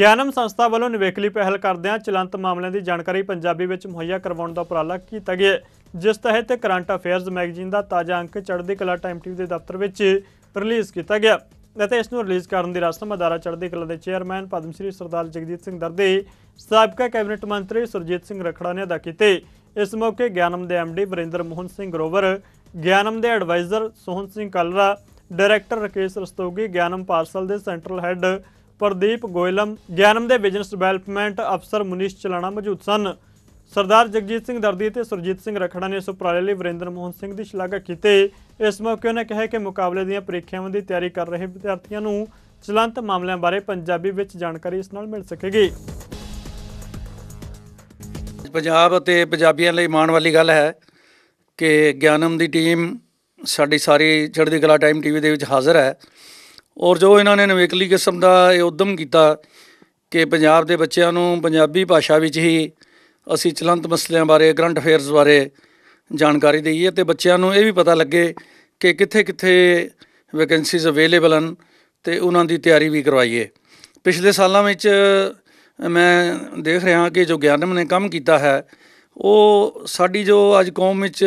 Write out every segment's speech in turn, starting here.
ਗਿਆਨਮ ਸੰਸਥਾ ਵੱਲੋਂ ਨਿਵੇਕਲੀ ਪਹਿਲ ਕਰਦਿਆਂ ਚਲੰਤ ਮਾਮਲਿਆਂ ਦੀ ਜਾਣਕਾਰੀ ਪੰਜਾਬੀ ਵਿੱਚ ਮੁਹੱਈਆ ਕਰਵਾਉਣ ਦਾ ਉਪਰਾਲਾ ਕੀਤਾ ਗਿਆ ਜਿਸ ਤਹਿਤ ਕਰੰਟ ਅਫੇਅਰਸ ਮੈਗਜ਼ੀਨ ਦਾ ਤਾਜ਼ਾ ਅੰਕ ਚੜ੍ਹਦੀ ਕਲਾ ਟਾਈਮ ਟੀਵੀ ਦੇ ਦਫ਼ਤਰ ਵਿੱਚ ਰਿਲੀਜ਼ ਕੀਤਾ ਗਿਆ ਅਤੇ ਇਸ ਨੂੰ ਰਿਲੀਜ਼ ਕਰਨ ਦੀ ਰਸਮ ਅਦਾਰਾ ਚੜ੍ਹਦੀ ਕਲਾ ਦੇ ਚੇਅਰਮੈਨ ਪਦਮ ਸ਼੍ਰੀ ਸਰਦਾਰ ਜਗਜੀਤ ਸਿੰਘ ਦਰਦੇ ਸਾਬਕਾ ਕੈਬਨਿਟ ਮੰਤਰੀ ਸੁਰਜੀਤ ਸਿੰਘ ਰਖੜਾ ਨੇ ਅਦਾ ਕੀਤੇ ਇਸ ਮੌਕੇ ਗਿਆਨਮ ਦੇ ਐਮਡੀ ਬਰਿੰਦਰ ਮੋਹਨ ਸਿੰਘ ਗਰੋਵਰ ਗਿਆਨਮ ਦੇ adviser Sohan Singh Kalra director Rakesh Rastogi Gyanam parcel ਦੇ ਸੈਂਟਰਲ ਹੈੱਡ ਪ੍ਰਦੀਪ ਗੋਇਲਮ ਗਿਆਨਮ ਦੇ ਬਿਜ਼ਨਸ ਡਿਵੈਲਪਮੈਂਟ ਅਫਸਰ ਮੁਨੀਸ਼ ਚਲਾਣਾ ਮੌਜੂਦ ਸਨ ਸਰਦਾਰ ਜਗਜੀਤ ਸਿੰਘ ਦਰਦੀ ਤੇ ਸੁਰਜੀਤ ਸਿੰਘ ਰਖੜਾ ਨੇ ਇਸ ਉਪਰਾਲੇ ਲਈ ਵਰਿੰਦਰ ਮੋਹਨ ਸਿੰਘ ਦੀ ਸ਼ਲਾਘਾ ਕੀਤੀ ਇਸ ਮੌਕੇ ਉਹਨੇ ਕਿਹਾ ਕਿ ਮੁਕਾਬਲੇ ਦੀਆਂ ਪ੍ਰੀਖਿਆਵਾਂ ਦੀ ਤਿਆਰੀ ਕਰ ਰਹੇ ਵਿਦਿਆਰਥੀਆਂ ਨੂੰ ਚਲੰਤ ਮਾਮਲਿਆਂ ਬਾਰੇ ਪੰਜਾਬੀ ਵਿੱਚ ਜਾਣਕਾਰੀ ਇਸ ਨਾਲ ਮਿਲ ਸਕੇਗੀ ਪੰਜਾਬ ਅਤੇ ਪੰਜਾਬੀਆਂ ਲਈ ਮਾਣ ਵਾਲੀ ਗੱਲ ਹੈ ਕਿ ਗਿਆਨਮ ਦੀ ਟੀਮ ਸਾਡੀ ਸਾਰੀ ਚੜ੍ਹਦੀ ਕਲਾ ਟਾਈਮ ਟੀਵੀ ਦੇ ਵਿੱਚ ਹਾਜ਼ਰ ਹੈ ਔਰ ਜੋ ਇਹਨਾਂ ਨੇ ਨਵੇਕਲੀ ਕਿਸਮ ਦਾ ਇਹ ਉਦਮ ਕੀਤਾ ਕਿ ਪੰਜਾਬ ਦੇ ਬੱਚਿਆਂ ਨੂੰ ਪੰਜਾਬੀ ਭਾਸ਼ਾ ਵਿੱਚ ਹੀ ਅਸੀਂ ਚਲੰਤ ਮਸਲਿਆਂ ਬਾਰੇ ਕਰੰਟ ਅਫੇਅਰਸ ਬਾਰੇ ਜਾਣਕਾਰੀ ਦੇਈਏ ਤੇ ਬੱਚਿਆਂ ਨੂੰ ਇਹ ਵੀ ਪਤਾ ਲੱਗੇ ਕਿ ਕਿੱਥੇ-ਕਿੱਥੇ ਵੈਕੈਂਸੀਜ਼ ਅਵੇਲੇਬਲ ਹਨ ਤੇ ਉਹਨਾਂ ਦੀ ਤਿਆਰੀ ਵੀ ਕਰਵਾਈਏ ਪਿਛਲੇ ਸਾਲਾਂ ਵਿੱਚ ਮੈਂ ਦੇਖ ਰਿਹਾ ਕਿ ਜੋ ਗਿਆਨਮ ਨੇ ਕੰਮ ਕੀਤਾ ਹੈ ਉਹ ਸਾਡੀ ਜੋ ਅੱਜ ਕੌਮ ਵਿੱਚ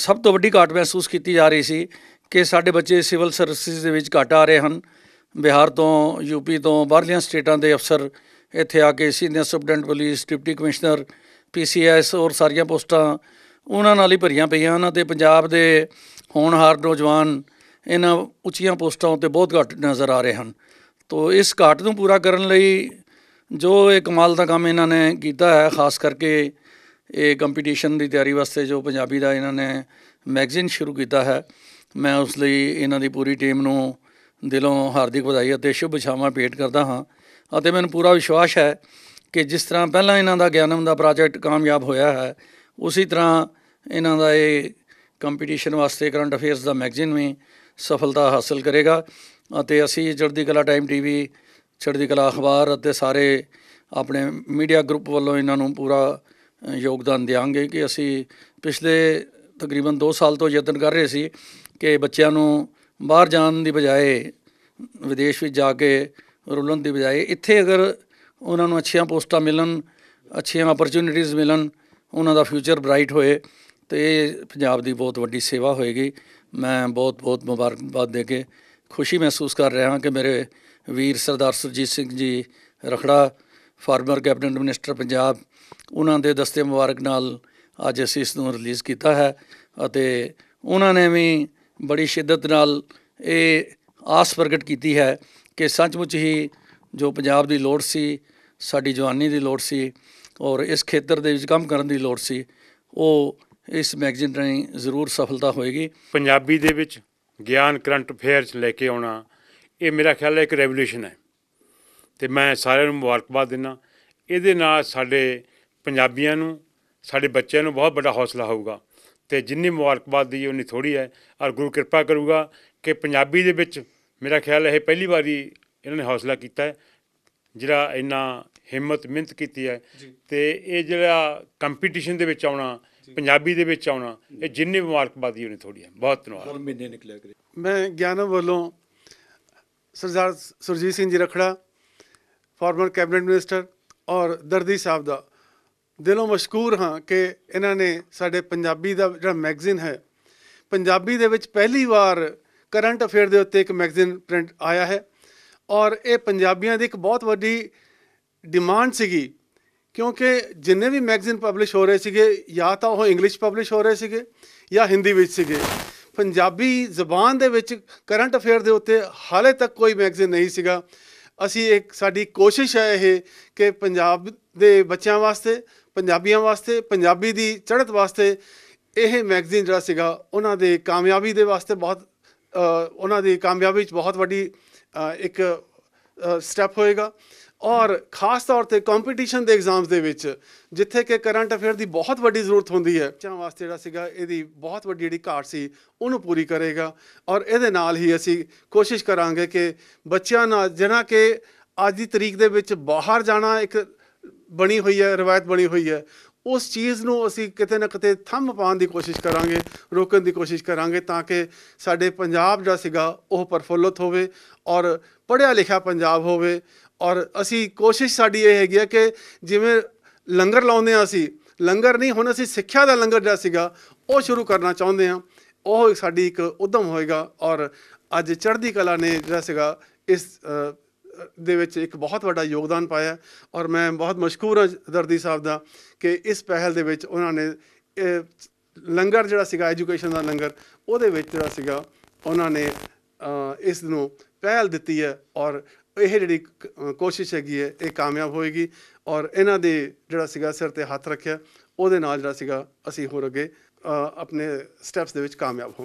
ਸਭ ਤੋਂ ਵੱਡੀ ਘਾਟ ਮਹਿਸੂਸ ਕੀਤੀ ਜਾ ਰਹੀ ਸੀ ਕਿ ਸਾਡੇ ਬੱਚੇ ਸਿਵਲ ਸਰਵਿਸਿਜ਼ ਦੇ ਵਿੱਚ ਘਟ ਆ ਰਹੇ ਹਨ ਬਿਹਾਰ ਤੋਂ ਯੂਪੀ ਤੋਂ ਬਾਹਰਲੀਆਂ ਸਟੇਟਾਂ ਦੇ ਅਫਸਰ ਇੱਥੇ ਆ ਕੇ senior superintendent police deputy commissioner PCS ਔਰ ਸਾਰੀਆਂ ਪੋਸਟਾਂ ਉਹਨਾਂ ਨਾਲ ਹੀ ਭਰੀਆਂ ਪਈਆਂ ਹਨ ਤੇ ਪੰਜਾਬ ਦੇ ਹਾਰ ਨੌਜਵਾਨ ਇਹਨਾਂ ਉੱਚੀਆਂ ਪੋਸਟਾਂ ਉੱਤੇ ਬਹੁਤ ਘੱਟ ਨਜ਼ਰ ਆ ਰਹੇ ਹਨ ਤੋਂ ਇਸ ਘਾਟ ਨੂੰ ਪੂਰਾ ਕਰਨ ਲਈ ਜੋ ਇਹ ਕਮਾਲ ਦਾ ਕੰਮ ਇਹਨਾਂ ਨੇ ਕੀਤਾ ਹੈ ਖਾਸ ਕਰਕੇ ਇਹ ਕੰਪੀਟੀਸ਼ਨ ਦੀ ਤਿਆਰੀ ਵਾਸਤੇ ਜੋ ਪੰਜਾਬੀ ਦਾ ਇਹਨਾਂ ਨੇ ਮੈਗਜ਼ੀਨ ਸ਼ੁਰੂ ਕੀਤਾ ਹੈ ਮੈਂ ਉਸ ਲਈ ਇਹਨਾਂ ਦੀ ਪੂਰੀ ਟੀਮ ਨੂੰ ਦਿਲੋਂ ਹਾਰਦਿਕ ਵਧਾਈ ਅਤੇ ਸ਼ੁਭ ਸ਼ਾਮਾਂ ਭੇਟ ਕਰਦਾ ਹਾਂ ਅਤੇ ਮੈਨੂੰ ਪੂਰਾ ਵਿਸ਼ਵਾਸ ਹੈ ਕਿ ਜਿਸ ਤਰ੍ਹਾਂ ਪਹਿਲਾਂ ਇਹਨਾਂ ਦਾ ਗਿਆਨਮ ਦਾ ਪ੍ਰੋਜੈਕਟ ਕਾਮਯਾਬ ਹੋਇਆ ਹੈ ਉਸੇ ਤਰ੍ਹਾਂ ਇਹਨਾਂ ਦਾ ਇਹ ਕੰਪੀਟੀਸ਼ਨ ਵਾਸਤੇ ਕਰੰਟ ਅਫੇਅਰਸ ਦਾ ਮੈਗਜ਼ੀਨ ਵੀ ਸਫਲਤਾ ਹਾਸਲ ਕਰੇਗਾ ਅਤੇ ਅਸੀਂ ਜੜਦੀ ਕਲਾ ਟਾਈਮ ਟੀਵੀ ਚੜ੍ਹਦੀ ਕਲਾ ਅਖਬਾਰ ਅਤੇ ਸਾਰੇ ਆਪਣੇ ਮੀਡੀਆ ਗਰੁੱਪ ਵੱਲੋਂ ਇਹਨਾਂ ਨੂੰ ਪੂਰਾ ਯੋਗਦਾਨ ਦੇਵਾਂਗੇ ਕਿ ਅਸੀਂ ਪਿਛਲੇ ਤਕਰੀਬਨ 2 ਸਾਲ ਤੋਂ ਯਤਨ ਕਰ ਰਹੇ ਸੀ ਕਿ ਬੱਚਿਆਂ ਨੂੰ ਬਾਹਰ ਜਾਣ ਦੀ ਬਜਾਏ ਵਿਦੇਸ਼ ਵਿੱਚ ਜਾ ਕੇ ਰੁਲਣ ਦੀ ਬਜਾਏ ਇੱਥੇ ਅਗਰ ਉਹਨਾਂ ਨੂੰ ਅੱਛੀਆਂ ਪੋਸਟਾਂ ਮਿਲਣ ਅੱਛੀਆਂ ਓਪਰਚੁਨਿਟੀਆਂ ਮਿਲਣ ਉਹਨਾਂ ਦਾ ਫਿਊਚਰ ਬ੍ਰਾਈਟ ਹੋਏ ਤੇ ਇਹ ਪੰਜਾਬ ਦੀ ਬਹੁਤ ਵੱਡੀ ਸੇਵਾ ਹੋਏਗੀ ਮੈਂ ਬਹੁਤ ਬਹੁਤ ਮੁਬਾਰਕਬਾਦ ਦੇ ਕੇ ਖੁਸ਼ੀ ਮਹਿਸੂਸ ਕਰ ਰਿਹਾ ਹਾਂ ਕਿ ਮੇਰੇ ਵੀਰ ਸਰਦਾਰ Surjit Singh ji Rakhra former cabinet minister Punjab ਉਹਨਾਂ ਦੇ ਦਸਤੇ ਮੁਬਾਰਕ ਨਾਲ ਅੱਜ ਅਸੀਂ ਇਸ ਨੂੰ ਰਿਲੀਜ਼ ਕੀਤਾ ਹੈ ਅਤੇ ਉਹਨਾਂ ਨੇ ਵੀ ਬੜੀ ਸ਼ਿੱਦਤ ਨਾਲ ਇਹ ਆਸ ਪ੍ਰਗਟ ਕੀਤੀ ਹੈ ਕਿ ਸੱਚਮੁੱਚ ਹੀ ਜੋ ਪੰਜਾਬ ਦੀ ਲੋੜ ਸੀ ਸਾਡੀ ਜਵਾਨੀ ਦੀ ਲੋੜ ਸੀ ਔਰ ਇਸ ਖੇਤਰ ਦੇ ਵਿੱਚ ਕੰਮ ਕਰਨ ਦੀ ਲੋੜ ਸੀ ਉਹ ਇਸ ਮੈਗਜ਼ੀਨ ਰਾਹੀਂ ਜ਼ਰੂਰ ਸਫਲਤਾ ਹੋਏਗੀ ਪੰਜਾਬੀ ਦੇ ਵਿੱਚ ਗਿਆਨ ਕਰੰਟ ਅਫੇਅਰਸ ਲੈ ਕੇ ਆਉਣਾ ਇਹ ਮੇਰਾ ਖਿਆਲ ਹੈ ਇੱਕ ਰੈਵੋਲੂਸ਼ਨ ਹੈ ਤੇ ਮੈਂ ਸਾਰਿਆਂ ਨੂੰ ਮੁਬਾਰਕਬਾਦ ਦਿੰਦਾ ਇਹਦੇ ਨਾਲ ਸਾਡੇ ਪੰਜਾਬੀਆਂ ਨੂੰ ਸਾਡੇ ਬੱਚਿਆਂ ਨੂੰ ਬਹੁਤ ਵੱਡਾ ਹੌਸਲਾ ਹੋਊਗਾ ਤੇ ਜਿੰਨੀ ਮੁਬਾਰਕਬਾਦ ਦੀ ਉਨੀ ਥੋੜੀ ਹੈ ਔਰ ਗੁਰੂ ਕਿਰਪਾ ਕਰੂਗਾ ਕਿ ਪੰਜਾਬੀ ਦੇ ਵਿੱਚ ਮੇਰਾ ਖਿਆਲ ਇਹ ਪਹਿਲੀ ਵਾਰੀ ਇਹਨਾਂ ਨੇ ਹੌਸਲਾ ਕੀਤਾ ਹੈ ਜਿਹੜਾ ਇੰਨਾ ਹਿੰਮਤ ਮਿੰਤ ਕੀਤੀ ਹੈ ਤੇ ਇਹ ਜਿਹੜਾ ਕੰਪੀਟੀਸ਼ਨ ਦੇ ਵਿੱਚ ਆਉਣਾ ਪੰਜਾਬੀ ਦੇ ਵਿੱਚ ਆਉਣਾ ਇਹ ਜਿੰਨੀ ਮੁਬਾਰਕਬਾਦੀ ਉਹਨੀ ਥੋੜੀ ਹੈ ਬਹੁਤ ਧੰਨਵਾਦ ਹੁਣ ਮਹੀਨੇ ਨਿਕਲਿਆ ਕਰੇ ਮੈਂ ਗਿਆਨ ਵੱਲੋਂ ਸਰਦਾਰ Surjit Singh ji Rakhra former cabinet minister ਔਰ ਦਰਦੀ ਸਾਹਿਬ ਦਾ ਦਿਲੋਂ ਮਸ਼ਕੂਰ ਹਾਂ ਕਿ ਇਹਨਾਂ ਨੇ ਸਾਡੇ ਪੰਜਾਬੀ ਦਾ ਜਿਹੜਾ ਮੈਗਜ਼ੀਨ ਹੈ ਪੰਜਾਬੀ ਦੇ ਵਿੱਚ ਪਹਿਲੀ ਵਾਰ ਕਰੰਟ ਅਫੇਅਰ ਦੇ ਉੱਤੇ ਇੱਕ ਮੈਗਜ਼ੀਨ ਪ੍ਰਿੰਟ ਆਇਆ ਹੈ ਔਰ ਇਹ ਪੰਜਾਬੀਆਂ ਦੀ ਇੱਕ ਬਹੁਤ ਵੱਡੀ ਡਿਮਾਂਡ ਸੀਗੀ ਕਿਉਂਕਿ ਜਿੰਨੇ ਵੀ ਮੈਗਜ਼ੀਨ ਪਬਲਿਸ਼ ਹੋ ਰਹੇ ਸੀਗੇ ਜਾਂ ਤਾਂ ਉਹ ਇੰਗਲਿਸ਼ ਪਬਲਿਸ਼ ਹੋ ਰਹੇ ਸੀਗੇ ਜਾਂ ਹਿੰਦੀ ਵਿੱਚ ਸੀਗੇ ਪੰਜਾਬੀ ਜ਼ਬਾਨ ਦੇ ਵਿੱਚ ਕਰੰਟ ਅਫੇਅਰ ਦੇ ਉੱਤੇ ਹਾਲੇ ਤੱਕ ਕੋਈ ਮੈਗਜ਼ੀਨ ਨਹੀਂ ਸੀਗਾ ਅਸੀਂ ਇੱਕ ਸਾਡੀ ਕੋਸ਼ਿਸ਼ ਹੈ ਇਹ ਕਿ ਪੰਜਾਬ ਦੇ ਬੱਚਿਆਂ ਵਾਸਤੇ ਪੰਜਾਬੀਆਂ ਵਾਸਤੇ ਪੰਜਾਬੀ ਦੀ ਚੜ੍ਹਤ ਵਾਸਤੇ ਇਹ ਮੈਗਜ਼ੀਨ ਜਿਹੜਾ ਸੀਗਾ ਉਹਨਾਂ ਦੇ ਕਾਮਯਾਬੀ ਦੇ ਵਾਸਤੇ ਬਹੁਤ ਉਹਨਾਂ ਦੀ ਕਾਮਯਾਬੀ ਵਿੱਚ ਬਹੁਤ ਵੱਡੀ ਇੱਕ ਸਟੈਪ ਹੋਏਗਾ ਔਰ ਖਾਸ ਤੌਰ ਤੇ ਕੰਪੀਟੀਸ਼ਨ ਦੇ ਐਗਜ਼ਾਮਸ ਦੇ ਵਿੱਚ ਜਿੱਥੇ ਕਿ ਕਰੰਟ ਅਫੇਅਰ ਦੀ ਬਹੁਤ ਵੱਡੀ ਜ਼ਰੂਰਤ ਹੁੰਦੀ ਹੈ ਬੱਚਿਆਂ ਵਾਸਤੇ ਜਿਹੜਾ ਸੀਗਾ ਇਹਦੀ ਬਹੁਤ ਵੱਡੀ ਜਿਹੜੀ ਘਾਟ ਸੀ ਉਹਨੂੰ ਪੂਰੀ ਕਰੇਗਾ ਔਰ ਇਹਦੇ ਨਾਲ ਹੀ ਅਸੀਂ ਕੋਸ਼ਿਸ਼ ਕਰਾਂਗੇ ਕਿ ਬੱਚਿਆਂ ਨਾਲ ਜਨਾ ਕਿ ਅੱਜ ਦੀ ਤਰੀਕ ਦੇ ਵਿੱਚ ਬਾਹਰ ਜਾਣਾ ਇੱਕ ਬਣੀ ਹੋਈ ਹੈ ਰਵਾਇਤ ਬਣੀ ਹੋਈ ਹੈ ਉਸ ਚੀਜ਼ ਨੂੰ ਅਸੀਂ ਕਿਤੇ ਨਾ ਕਿਤੇ ਥੰਮ ਪਾਉਣ ਦੀ ਕੋਸ਼ਿਸ਼ ਕਰਾਂਗੇ ਰੋਕਣ ਦੀ ਕੋਸ਼ਿਸ਼ ਕਰਾਂਗੇ ਤਾਂ ਕਿ ਸਾਡੇ ਪੰਜਾਬ ਜਿਹੜਾ ਸੀਗਾ ਉਹ ਪਰਫੁੱਲਤ ਹੋਵੇ ਔਰ ਪੜਿਆ ਲਿਖਿਆ ਪੰਜਾਬ ਹੋਵੇ ਔਰ ਅਸੀਂ ਕੋਸ਼ਿਸ਼ ਸਾਡੀ ਇਹ ਹੈਗੀ ਹੈ ਕਿ ਜਿਵੇਂ ਲੰਗਰ ਲਾਉਂਦੇ ਆ ਅਸੀਂ ਲੰਗਰ ਨਹੀਂ ਹੁਣ ਅਸੀਂ ਸਿੱਖਿਆ ਦਾ ਲੰਗਰ ਜਿਹੜਾ ਸੀਗਾ ਉਹ ਸ਼ੁਰੂ ਕਰਨਾ ਚਾਹੁੰਦੇ ਆ ਉਹ ਸਾਡੀ ਇੱਕ ਉਦਮ ਹੋਏਗਾ ਔਰ ਅੱਜ ਚੜ੍ਹਦੀ ਕਲਾ ਨੇ ਜਿਹੜਾ ਸੀਗਾ ਇਸ ਦੇ ਵਿੱਚ ਇੱਕ ਬਹੁਤ ਵੱਡਾ ਯੋਗਦਾਨ ਪਾਇਆ ਔਰ ਮੈਂ ਬਹੁਤ ਮਸ਼ਕੂਰ ਹਾਂ ਦਰਦੀ ਸਾਹਿਬ ਦਾ ਕਿ ਇਸ ਪਹਿਲ ਦੇ ਵਿੱਚ ਉਹਨਾਂ ਨੇ ਲੰਗਰ ਜਿਹੜਾ ਸੀਗਾ ਐਜੂਕੇਸ਼ਨ ਦਾ ਲੰਗਰ ਉਹਦੇ ਵਿੱਚ ਜਿਹੜਾ ਸੀਗਾ ਉਹਨਾਂ ਨੇ ਇਸ ਨੂੰ ਪਹਿਲ ਦਿੱਤੀ ਹੈ ਔਰ ਇਹ ਜਿਹੜੀ ਕੋਸ਼ਿਸ਼ ਹੈਗੀ ਹੈ ਇਹ ਕਾਮਯਾਬ ਹੋਏਗੀ ਔਰ ਇਹਨਾਂ ਦੇ ਜਿਹੜਾ ਸੀਗਾ ਸਿਰ ਤੇ ਹੱਥ ਰੱਖਿਆ ਉਹਦੇ ਨਾਲ ਜਿਹੜਾ ਸੀਗਾ ਅਸੀਂ ਹੋਰ ਅੱਗੇ ਆਪਣੇ ਸਟੈਪਸ ਦੇ ਵਿੱਚ ਕਾਮਯਾਬ ਹੋਵਾਂਗੇ